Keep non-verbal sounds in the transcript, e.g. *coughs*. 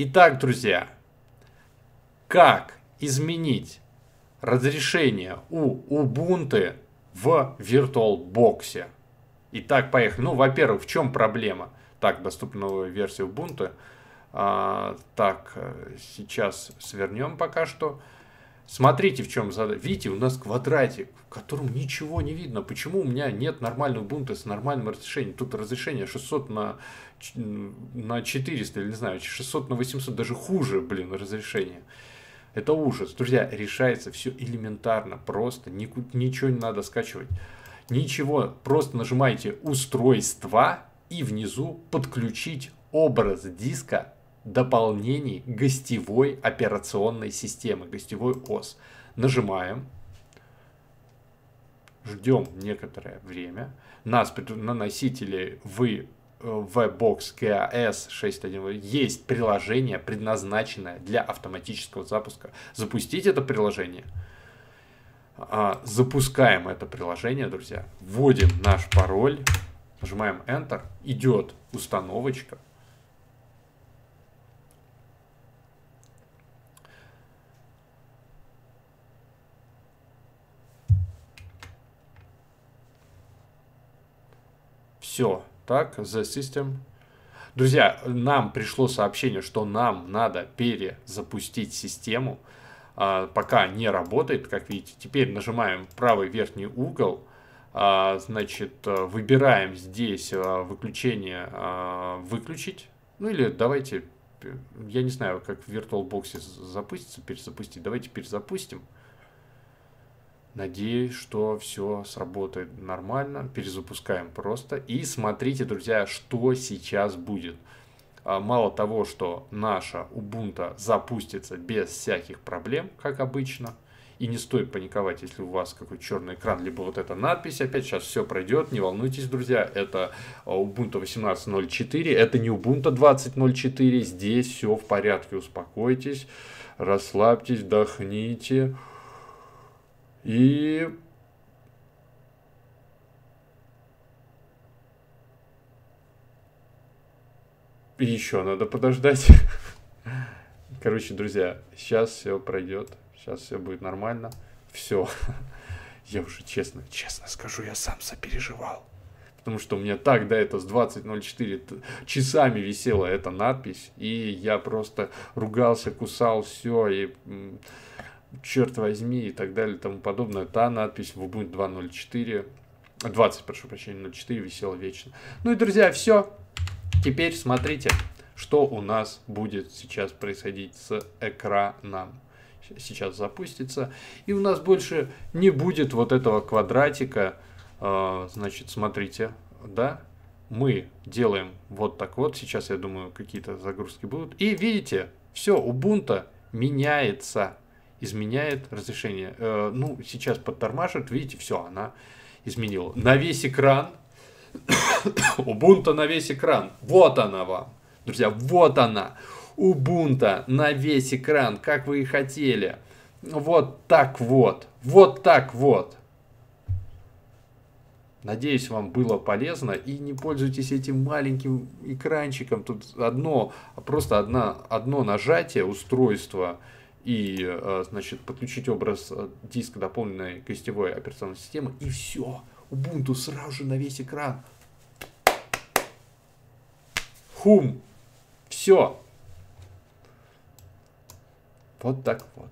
Итак, друзья, как изменить разрешение у Ubuntu в VirtualBox? Итак, поехали. Ну, во-первых, в чем проблема? Так, доступна новая версия Ubuntu. А, так, э, сейчас свернем пока что. Смотрите, в чем задача. Видите, у нас квадратик, в котором ничего не видно. Почему у меня нет нормального бунта с нормальным разрешением? Тут разрешение 600 на, на 400, или не знаю, 600 на 800, даже хуже, блин, разрешение. Это ужас. Друзья, решается все элементарно, просто. Ничего не надо скачивать. Ничего, просто нажимаете «Устройство» и внизу «Подключить образ диска дополнений гостевой операционной системы, гостевой ОС. Нажимаем, ждем некоторое время. Нас на носителе вы VBox KS 6.1 есть приложение, предназначенное для автоматического запуска. Запустить это приложение. А, запускаем это приложение, друзья. Вводим наш пароль, нажимаем Enter, идет установочка. Все. Так, the system. Друзья, нам пришло сообщение, что нам надо перезапустить систему. А, пока не работает, как видите. Теперь нажимаем правый верхний угол. А, значит, э, выбираем здесь э, выключение э, «Выключить». Ну или давайте, я не знаю, как в VirtualBox запустится, перезапустить. Давайте перезапустим. Надеюсь, что все сработает нормально. Перезапускаем просто. И смотрите, друзья, что сейчас будет. А, мало того, что наша Ubuntu запустится без всяких проблем, как обычно. И не стоит паниковать, если у вас какой черный экран, либо вот эта надпись. Опять сейчас все пройдет, не волнуйтесь, друзья. Это а, Ubuntu 18.04, это не Ubuntu 20.04. Здесь все в порядке, успокойтесь, расслабьтесь, вдохните. И еще надо подождать. *laughs* Короче, друзья, сейчас все пройдет, сейчас все будет нормально. Все. *laughs* Я уже честно, честно скажу, я сам сопереживал. Потому что у меня так да, это с 20.04 часами висела эта надпись. И я просто ругался, кусал все. И черт возьми и так далее и тому подобное. Та надпись в Ubuntu 2.04, 20, прошу прощения, 04 висела вечно. Ну и, друзья, все. Теперь смотрите, что у нас будет сейчас происходить с экраном. Сейчас запустится. И у нас больше не будет вот этого квадратика. А, значит, смотрите, да, мы делаем вот так вот. Сейчас, я думаю, какие-то загрузки будут. И видите, все, Ubuntu меняется изменяет разрешение. Э, ну, сейчас подтормаживает, видите, все, она изменила. На весь экран, Ubuntu *coughs* на весь экран, вот она вам, друзья, вот она. Ubuntu на весь экран, как вы и хотели. Вот так вот, вот так вот. Надеюсь, вам было полезно. И не пользуйтесь этим маленьким экранчиком. Тут одно, просто одна, одно нажатие устройства и, э, значит, подключить образ э, диска дополненной гостевой операционной системы, и все. Ubuntu сразу же на весь экран. Хум. Все. Вот так вот.